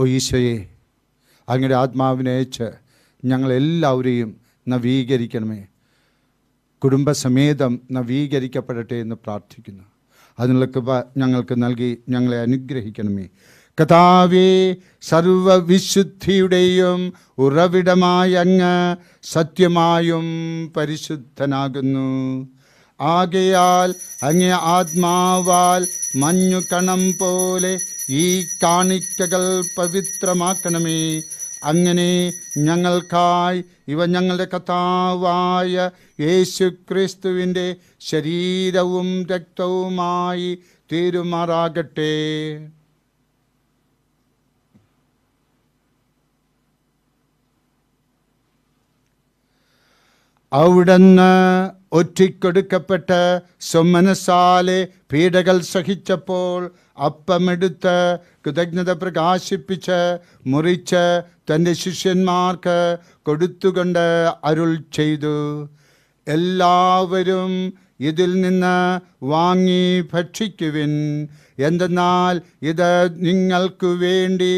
Speaker 1: ഓ ഈശോയെ അങ്ങയുടെ ആത്മാവിനെ അയച്ച് ഞങ്ങളെല്ലാവരെയും നവീകരിക്കണമേ കുടുംബസമേതം നവീകരിക്കപ്പെടട്ടെ എന്ന് പ്രാർത്ഥിക്കുന്നു അതിനുള്ള കൃപ ഞങ്ങൾക്ക് നൽകി ഞങ്ങളെ അനുഗ്രഹിക്കണമേ കഥാവേ സർവവിശുദ്ധിയുടെയും ഉറവിടമായ അങ്ങ് സത്യമായും പരിശുദ്ധനാകുന്നു ആകയാൽ അങ്ങേ ആത്മാവാൽ മഞ്ഞുകണം പോലെ ഈ കാണിക്കകൾ പവിത്രമാക്കണമേ അങ്ങനെ ഞങ്ങൾക്കായി ഇവ ഞങ്ങളുടെ കഥാവായ യേശു ക്രിസ്തുവിൻ്റെ ശരീരവും രക്തവുമായി തീരുമാറാകട്ടെ അവിടുന്ന് ഒറ്റിക്കൊടുക്കപ്പെട്ട് സ്വമനസാലെ പീഡകൾ സഹിച്ചപ്പോൾ അപ്പമെടുത്ത് കൃതജ്ഞത പ്രകാശിപ്പിച്ച് മുറിച്ച് തൻ്റെ ശിഷ്യന്മാർക്ക് കൊടുത്തുകൊണ്ട് അരുൾ ചെയ്തു എല്ലാവരും ഇതിൽ നിന്ന് വാങ്ങി ഭക്ഷിക്കുവിൻ എന്തെന്നാൽ ഇത് നിങ്ങൾക്കു വേണ്ടി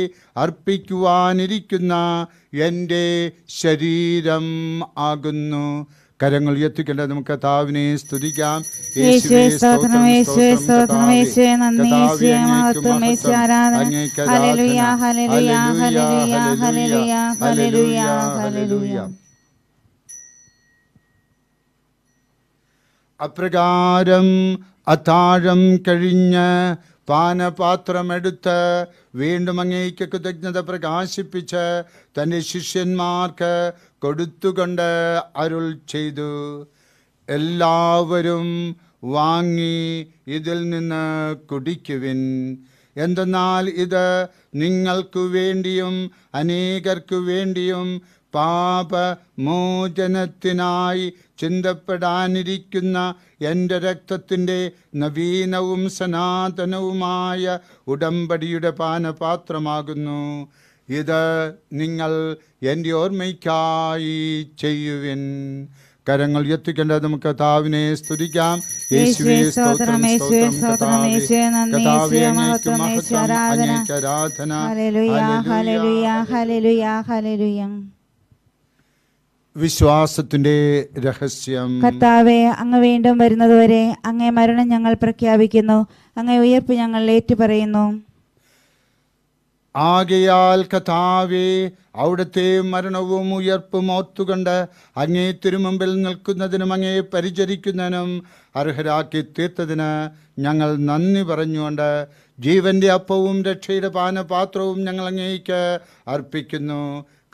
Speaker 1: അർപ്പിക്കുവാനിരിക്കുന്ന എൻ്റെ ശരീരം ആകുന്നു കരങ്ങൾ ഉയർത്തിക്കൊണ്ട് നമുക്ക് കഥാവിനെ സ്തുതിക്കാം അപ്രകാരം അത്താഴം കഴിഞ്ഞ് പാനപാത്രമെടുത്ത് വീണ്ടും അങ്ങേക്ക് കൃതജ്ഞത പ്രകാശിപ്പിച്ച് തൻ്റെ ശിഷ്യന്മാർക്ക് കൊടുത്തുകൊണ്ട് അരുൾ ചെയ്തു എല്ലാവരും വാങ്ങി ഇതിൽ നിന്ന് കുടിക്കുവിൻ എന്തെന്നാൽ ഇത് നിങ്ങൾക്കു വേണ്ടിയും അനേകർക്കു വേണ്ടിയും പാപമോചനത്തിനായി ചിന്തപ്പെടാനിരിക്കുന്ന എൻ്റെ രക്തത്തിൻ്റെ നവീനവും സനാതനവുമായ ഉടമ്പടിയുടെ പാനപാത്രമാകുന്നു ഇത് നിങ്ങൾ എൻ്റെ ഓർമ്മയ്ക്കായി ചെയ്യുവിൻ കരങ്ങൾ എത്തിക്കേണ്ടത് നമുക്ക് താവിനെ സ്തുതിക്കാം വിശ്വാസത്തിന്റെ രഹസ്യം കർത്താവെ
Speaker 2: അങ്ങ് വീണ്ടും വരുന്നതുവരെ അങ്ങേ മരണം ഞങ്ങൾ പ്രഖ്യാപിക്കുന്നു അങ്ങേ ഉയർപ്പ് ഞങ്ങൾ ഏറ്റുപറയുന്നു
Speaker 1: ആകയാൽ കഥാവേ അവിടുത്തെ മരണവും ഉയർപ്പും ഓർത്തുകൊണ്ട് അങ്ങേ തിരുമുമ്പിൽ നിൽക്കുന്നതിനും അങ്ങേ പരിചരിക്കുന്നതിനും അർഹരാക്കി തീർത്തതിന് ഞങ്ങൾ നന്ദി പറഞ്ഞുകൊണ്ട് ജീവൻ്റെ അപ്പവും രക്ഷയുടെ പാനപാത്രവും ഞങ്ങൾ അങ്ങേക്ക് അർപ്പിക്കുന്നു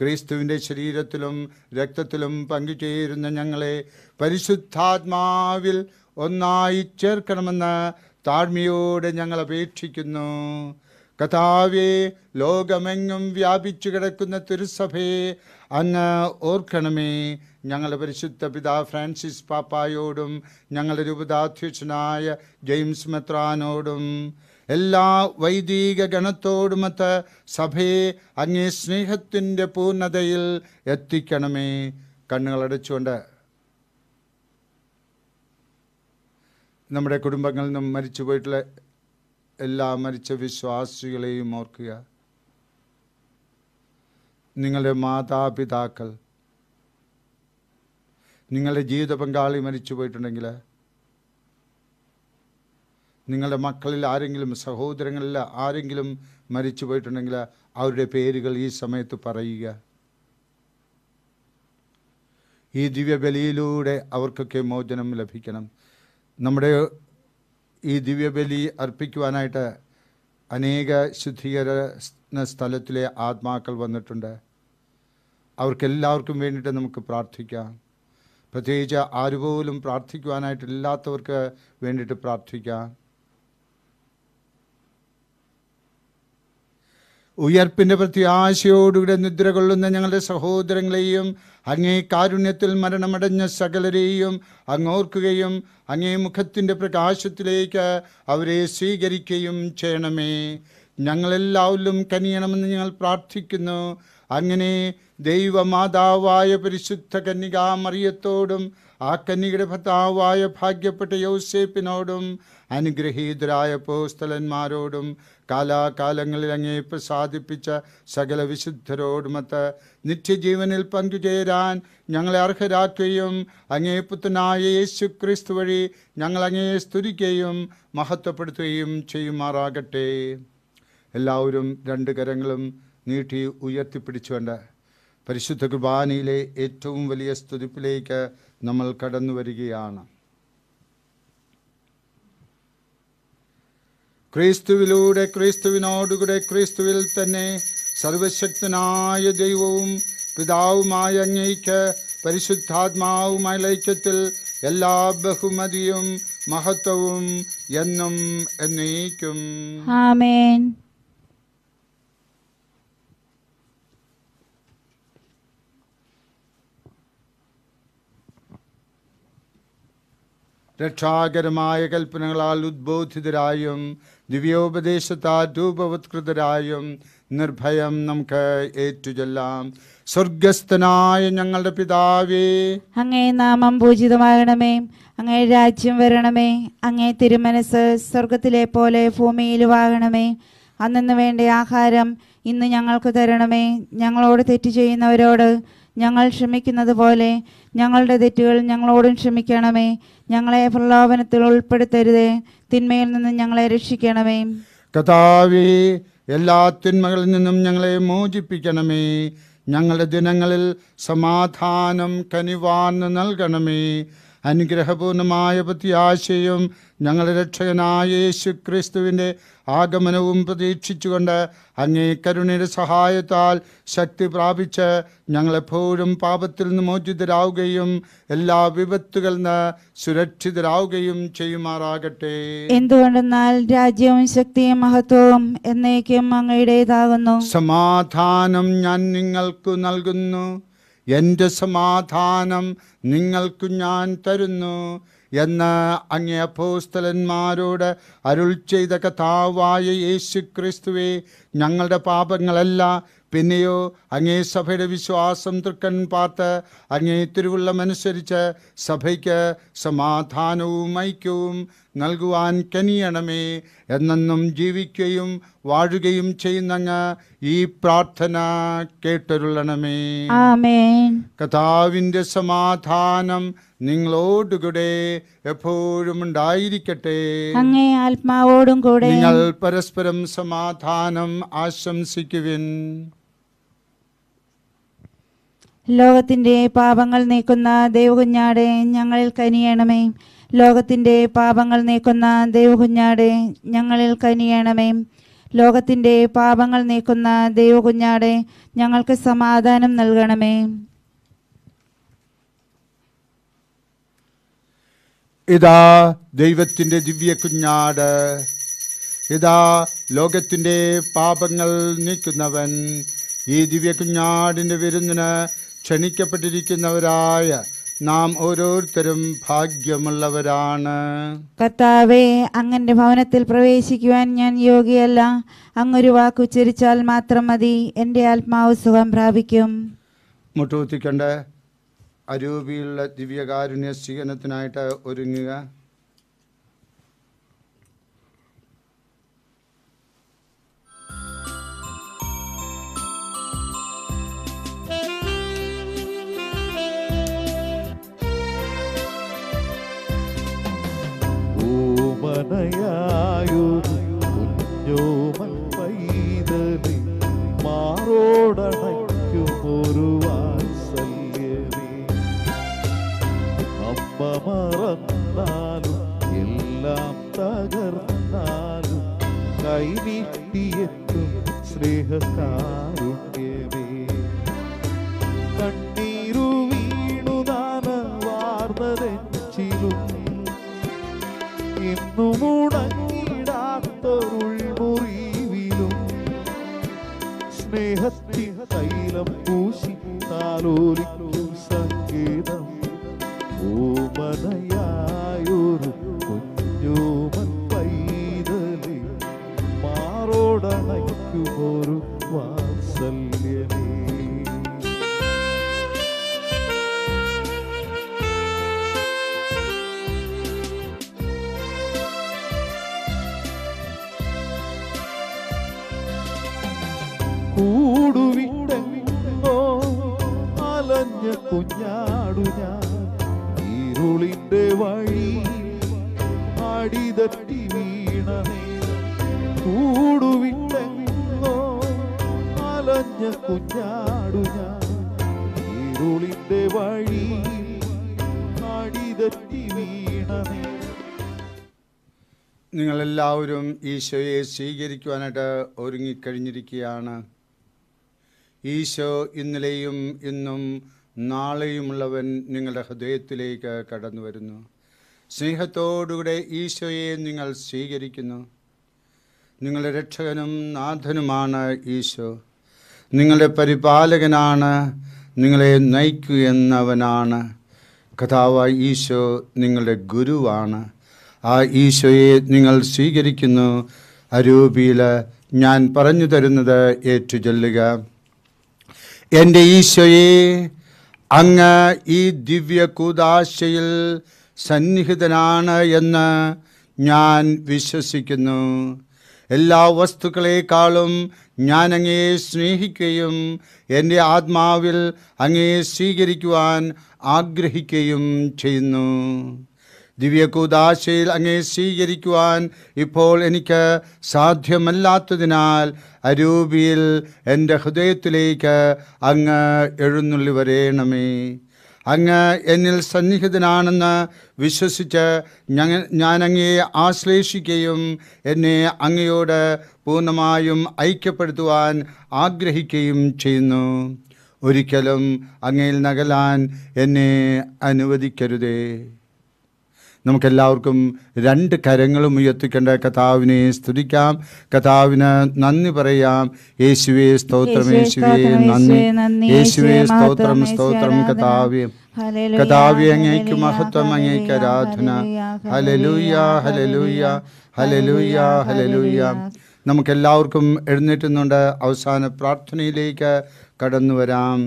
Speaker 1: ക്രിസ്തുവിൻ്റെ ശരീരത്തിലും രക്തത്തിലും പങ്കുചേരുന്ന ഞങ്ങളെ പരിശുദ്ധാത്മാവിൽ ഒന്നായി ചേർക്കണമെന്ന് താഴ്മയോടെ ഞങ്ങൾ അപേക്ഷിക്കുന്നു കഥാവേ ലോകമെങ്ങും വ്യാപിച്ചു കിടക്കുന്ന തിരുസഭയെ അങ്ങ് ഓർക്കണമേ ഞങ്ങളുടെ പരിശുദ്ധ പിതാ ഫ്രാൻസിസ് പാപ്പായോടും ഞങ്ങളുടെ രൂപതാധ്യക്ഷനായ ജെയിംസ് മെത്രാനോടും എല്ലാ വൈദിക ഗണത്തോടുമൊത്ത് സഭയെ അങ്ങേ സ്നേഹത്തിൻ്റെ പൂർണ്ണതയിൽ എത്തിക്കണമേ കണ്ണുകളടച്ചുകൊണ്ട് നമ്മുടെ കുടുംബങ്ങളിൽ നിന്നും മരിച്ചുപോയിട്ടുള്ള എല്ലാ മരിച്ച വിശ്വാസികളെയും ഓർക്കുക നിങ്ങളുടെ മാതാപിതാക്കൾ നിങ്ങളുടെ ജീവിത പങ്കാളി മരിച്ചു പോയിട്ടുണ്ടെങ്കിൽ നിങ്ങളുടെ മക്കളിൽ ആരെങ്കിലും സഹോദരങ്ങളിൽ ആരെങ്കിലും മരിച്ചു പോയിട്ടുണ്ടെങ്കിൽ അവരുടെ പേരുകൾ ഈ സമയത്ത് പറയുക ഈ ദിവ്യബലിയിലൂടെ അവർക്കൊക്കെ മോചനം ലഭിക്കണം നമ്മുടെ ഈ ദിവ്യബലി അർപ്പിക്കുവാനായിട്ട് അനേക ശുദ്ധീകരണ സ്ഥലത്തിലെ ആത്മാക്കൾ വന്നിട്ടുണ്ട് അവർക്കെല്ലാവർക്കും വേണ്ടിയിട്ട് നമുക്ക് പ്രാർത്ഥിക്കാം പ്രത്യേകിച്ച് ആരുപോലും പ്രാർത്ഥിക്കുവാനായിട്ടില്ലാത്തവർക്ക് വേണ്ടിയിട്ട് പ്രാർത്ഥിക്കാം ഉയർപ്പിൻ്റെ പ്രത്യാശയോടുകൂടെ നിദ്ര കൊള്ളുന്ന ഞങ്ങളുടെ സഹോദരങ്ങളെയും അങ്ങേ കാരുണ്യത്തിൽ മരണമടഞ്ഞ സകലരെയും അങ്ങോർക്കുകയും അങ്ങേ മുഖത്തിൻ്റെ പ്രകാശത്തിലേക്ക് അവരെ സ്വീകരിക്കുകയും ചെയ്യണമേ ഞങ്ങളെല്ലാവരിലും കനിയണമെന്ന് ഞങ്ങൾ പ്രാർത്ഥിക്കുന്നു അങ്ങനെ ദൈവമാതാവായ പരിശുദ്ധ കന്യകാമറിയത്തോടും ആ കന്യകയുടെ ഭർത്താവായ ഭാഗ്യപ്പെട്ട യൗസേപ്പിനോടും അനുഗ്രഹീതരായ പോസ്തലന്മാരോടും കാലാകാലങ്ങളിൽ അങ്ങേ പ്രസാദിപ്പിച്ച സകല വിശുദ്ധരോടുമത്ത് നിത്യജീവനിൽ പങ്കുചേരാൻ ഞങ്ങളെ അർഹരാക്കുകയും അങ്ങേ പുത്തനായ യേശു ക്രിസ്തു വഴി ഞങ്ങൾ അങ്ങേ സ്തുതിക്കുകയും മഹത്വപ്പെടുത്തുകയും ചെയ്യുമാറാകട്ടെ എല്ലാവരും രണ്ട് കരങ്ങളും നീട്ടി ഉയർത്തിപ്പിടിച്ചുകൊണ്ട് പരിശുദ്ധ കുർബാനയിലെ ഏറ്റവും വലിയ സ്തുതിപ്പിലേക്ക് നമ്മൾ കടന്നു വരികയാണ് ക്രിസ്തുവിലൂടെ ക്രിസ്തുവിനോടുകൂടെ ക്രിസ്തുവിൽ തന്നെ സർവശക്തനായ ദൈവവും പിതാവുമായ അങ്ങയ്ക്ക് പരിശുദ്ധാത്മാവുമായ ലൈക്യത്തിൽ എല്ലാ ബഹുമതിയും മഹത്വവും എന്നും എന്നേക്കും ആമേൻ രക്ഷാകരമായ കൽപ്പനകളാൽ ഉദ്ബോധിതരായും ദിവ്യോപദേശത്താൽ രൂപവത്കൃതരായും നിർഭയം നമുക്ക് ഏറ്റുചൊല്ലാം സ്വർഗസ്ഥനായ ഞങ്ങളുടെ പിതാവേ
Speaker 2: അങ്ങേ നാമം പൂജിതമാകണമേ അങ്ങേ രാജ്യം വരണമേ അങ്ങേ തിരുമനസ് സ്വർഗത്തിലെ പോലെ ഭൂമിയിലുമാകണമേ അന്നു വേണ്ട ആഹാരം ഇന്ന് ഞങ്ങൾക്ക് തരണമേ ഞങ്ങളോട് തെറ്റ് ചെയ്യുന്നവരോട് ഞങ്ങൾ ക്ഷമിക്കുന്നത് പോലെ ഞങ്ങളുടെ തെറ്റുകൾ ഞങ്ങളോടും ക്ഷമിക്കണമേ ഞങ്ങളെ പ്രലോഭനത്തിൽ ഉൾപ്പെടുത്തരുത് തിന്മയിൽ നിന്ന് ഞങ്ങളെ രക്ഷിക്കണമേ
Speaker 1: കഥാവേ എല്ലാ തിന്മകളിൽ നിന്നും ഞങ്ങളെ മോചിപ്പിക്കണമേ ഞങ്ങളുടെ ദിനങ്ങളിൽ സമാധാനം കനിവാർന്ന് നൽകണമേ അനുഗ്രഹപൂർണമായ പ്രത്യാശയും ഞങ്ങളുടെ രക്ഷകനായ യേശു ക്രിസ്തുവിൻ്റെ ആഗമനവും പ്രതീക്ഷിച്ചുകൊണ്ട് അങ്ങേ കരുണയുടെ സഹായത്താൽ ശക്തി പ്രാപിച്ച് ഞങ്ങളെപ്പോഴും പാപത്തിൽ നിന്ന് മോചിതരാവുകയും എല്ലാ വിപത്തുകളിൽ നിന്ന് സുരക്ഷിതരാവുകയും ചെയ്യുമാറാകട്ടെ
Speaker 2: എന്തുകൊണ്ടെന്നാൽ രാജ്യവും ശക്തിയും മഹത്വവും എന്നേക്കും അങ്ങയുടേതാകുന്നു
Speaker 1: സമാധാനം ഞാൻ നിങ്ങൾക്ക് നൽകുന്നു എൻ്റെ സമാധാനം നിങ്ങൾക്കു ഞാൻ തരുന്നു എന്ന് അങ്ങേ അപ്പോസ്തലന്മാരോട് അരുൾ ചെയ്ത കഥാവായ യേശു ക്രിസ്തുവെ ഞങ്ങളുടെ പാപങ്ങളല്ല പിന്നെയോ അങ്ങേ സഭയുടെ വിശ്വാസം തൃക്കൻ പാർത്ത് അങ്ങേ തിരുവുള്ളമനുസരിച്ച് സഭയ്ക്ക് സമാധാനവും ഐക്യവും നൽകുവാൻ കനിയണമേ എന്നെന്നും ജീവിക്കുകയും വാഴുകയും ചെയ്യുന്നങ്ങ് ഈ പ്രാർത്ഥന കേട്ടൊരുള്ളണമേ കഥാവിൻ്റെ സമാധാനം നിങ്ങളോടുകൂടെ എപ്പോഴും ഉണ്ടായിരിക്കട്ടെ
Speaker 2: അങ്ങേ ആത്മാവോടും കൂടെ നിങ്ങൾ
Speaker 1: പരസ്പരം സമാധാനം ആശംസിക്കുവിൻ
Speaker 2: ലോകത്തിന്റെ പാപങ്ങൾ നീക്കുന്ന ദൈവകുഞ്ഞാടെ ഞങ്ങളിൽ കനിയണമേ ലോകത്തിന്റെ പാപങ്ങൾ നീക്കുന്ന ദൈവകുഞ്ഞാടെ ഞങ്ങളിൽ കനിയണമേ ലോകത്തിന്റെ പാപങ്ങൾ നീക്കുന്ന ദൈവകുഞ്ഞാടെ ഞങ്ങൾക്ക് സമാധാനം നൽകണമേ
Speaker 1: ഇതാ ദൈവത്തിൻ്റെ ദിവ്യ കുഞ്ഞാട് ഇതാ ലോകത്തിൻ്റെ പാപങ്ങൾ നീക്കുന്നവൻ ഈ ദിവ്യ കുഞ്ഞാടിൻ്റെ വിരുന്നിന് ക്ഷണിക്കപ്പെട്ടിരിക്കുന്നവരായ നാം ഓരോരുത്തരും ഭാഗ്യമുള്ളവരാണ്
Speaker 2: കർത്താവെ അങ്ങന്റെ ഭവനത്തിൽ പ്രവേശിക്കുവാൻ ഞാൻ യോഗ്യയല്ല അങ്ങൊരു വാക്കുച്ചരിച്ചാൽ മാത്രം മതി എൻ്റെ ആത്മാവ് സുഖം പ്രാപിക്കും
Speaker 1: മുട്ടുകുത്തിക്കണ്ടേ അരൂപിയുള്ള ദിവ്യകാരുണ്യ സ്വീകരണത്തിനായിട്ട് ഒരുങ്ങുക
Speaker 3: ൂമനയായൊരു കുഞ്ഞോമൻ പൈതലി മാറോടണം മറന്നാലും എല്ലാം തകർന്നാലും കൈനീട്ടിയെത്തും സ്നേഹക്കാരുണ്യമേ കണ്ണീരു വീണു നാന വാർന്നതെച്ചിലും ഇന്നു മുടങ്ങിടാത്തൊരുൾമുറിവിലും സ്നേഹത്തി തൈലം പൂശി താലോലിക്കും സംഗീതം
Speaker 1: ഈശോയെ സ്വീകരിക്കുവാനായിട്ട് ഒരുങ്ങിക്കഴിഞ്ഞിരിക്കുകയാണ് ഈശോ ഇന്നലെയും ഇന്നും നാളെയുമുള്ളവൻ നിങ്ങളുടെ ഹൃദയത്തിലേക്ക് കടന്നു വരുന്നു സ്നേഹത്തോടുകൂടെ ഈശോയെ നിങ്ങൾ സ്വീകരിക്കുന്നു നിങ്ങളുടെ രക്ഷകനും നാഥനുമാണ് ഈശോ നിങ്ങളുടെ പരിപാലകനാണ് നിങ്ങളെ നയിക്കുന്നവനാണ് കഥാവ ഈശോ നിങ്ങളുടെ ഗുരുവാണ് ആ ഈശോയെ നിങ്ങൾ സ്വീകരിക്കുന്നു അരൂപിയിൽ ഞാൻ പറഞ്ഞു തരുന്നത് ഏറ്റുചൊല്ലുക എൻ്റെ ഈശോയെ അങ്ങ് ഈ ദിവ്യ കൂതാശയിൽ സന്നിഹിതനാണ് എന്ന് ഞാൻ വിശ്വസിക്കുന്നു എല്ലാ വസ്തുക്കളെക്കാളും ഞാൻ അങ്ങയെ സ്നേഹിക്കുകയും എൻ്റെ ആത്മാവിൽ അങ്ങയെ സ്വീകരിക്കുവാൻ ആഗ്രഹിക്കുകയും ചെയ്യുന്നു ദിവ്യകൂദാശയിൽ അങ്ങേ സ്വീകരിക്കുവാൻ ഇപ്പോൾ എനിക്ക് സാധ്യമല്ലാത്തതിനാൽ അരൂപിയിൽ എൻ്റെ ഹൃദയത്തിലേക്ക് അങ്ങ് എഴുന്നള്ളി വരേണമേ അങ്ങ് എന്നിൽ സന്നിഹിതനാണെന്ന് വിശ്വസിച്ച് ഞാനങ്ങയെ ആശ്ലേഷിക്കുകയും എന്നെ അങ്ങയോട് പൂർണ്ണമായും ഐക്യപ്പെടുത്തുവാൻ ആഗ്രഹിക്കുകയും ചെയ്യുന്നു ഒരിക്കലും അങ്ങയിൽ നകലാൻ എന്നെ അനുവദിക്കരുതേ നമുക്കെല്ലാവർക്കും രണ്ട് കരങ്ങളും ഉയർത്തിക്കേണ്ട കഥാവിനെ സ്തുതിക്കാം കഥാവിന് നന്ദി പറയാം യേശുവേ സ്തോത്രം യേശുവേ നന്ദി യേശുവേ സ്തോത്രം സ്തോത്രം കഥാവേ കഥാവി അങ്ങേക്ക് മഹത്വം അങ്ങേക്ക് ആരാധന ഹലലൂയ ഹലലൂയ ഹലലൂയ ഹലലൂയ നമുക്കെല്ലാവർക്കും എഴുന്നേറ്റുന്നുണ്ട് അവസാന പ്രാർത്ഥനയിലേക്ക് കടന്നു വരാം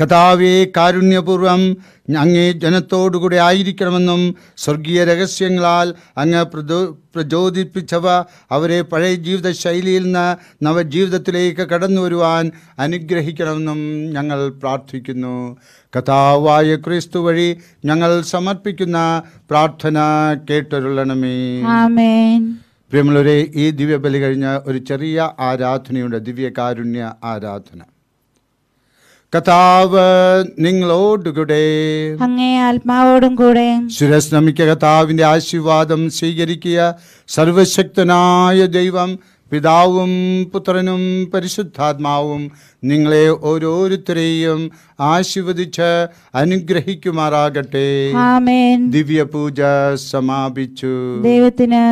Speaker 1: കഥാവേ കാരുണ്യപൂർവം അങ്ങേ ജനത്തോടുകൂടെ ആയിരിക്കണമെന്നും സ്വർഗീയ രഹസ്യങ്ങളാൽ അങ്ങ് പ്രചോ പ്രചോദിപ്പിച്ചവ അവരെ പഴയ ജീവിത ശൈലിയിൽ നിന്ന് നവജീവിതത്തിലേക്ക് കടന്നു വരുവാൻ അനുഗ്രഹിക്കണമെന്നും ഞങ്ങൾ പ്രാർത്ഥിക്കുന്നു കഥാവായ ക്രിസ്തു വഴി ഞങ്ങൾ സമർപ്പിക്കുന്ന പ്രാർത്ഥന കേട്ടൊരുള്ളണമേ പ്രിയമുള്ളവരെ ഈ ദിവ്യബലി കഴിഞ്ഞ ഒരു ചെറിയ ആരാധനയുണ്ട് ദിവ്യകാരുണ്യ ആരാധന കഥാവ് നിങ്ങളോട് കൂടെ
Speaker 2: അങ്ങേ ആത്മാവോടും കൂടെ
Speaker 1: ശിരസ്നമിക്ക കഥാവിന്റെ ആശീർവാദം സ്വീകരിക്കുക സർവശക്തനായ ദൈവം പിതാവും പുത്രനും പരിശുദ്ധാത്മാവും നിങ്ങളെ ഓരോരുത്തരെയും ആശീർവദിച്ച് അനുഗ്രഹിക്കുമാറാകട്ടെ ദിവ്യ പൂജ സമാപിച്ചു
Speaker 2: ദൈവത്തിന്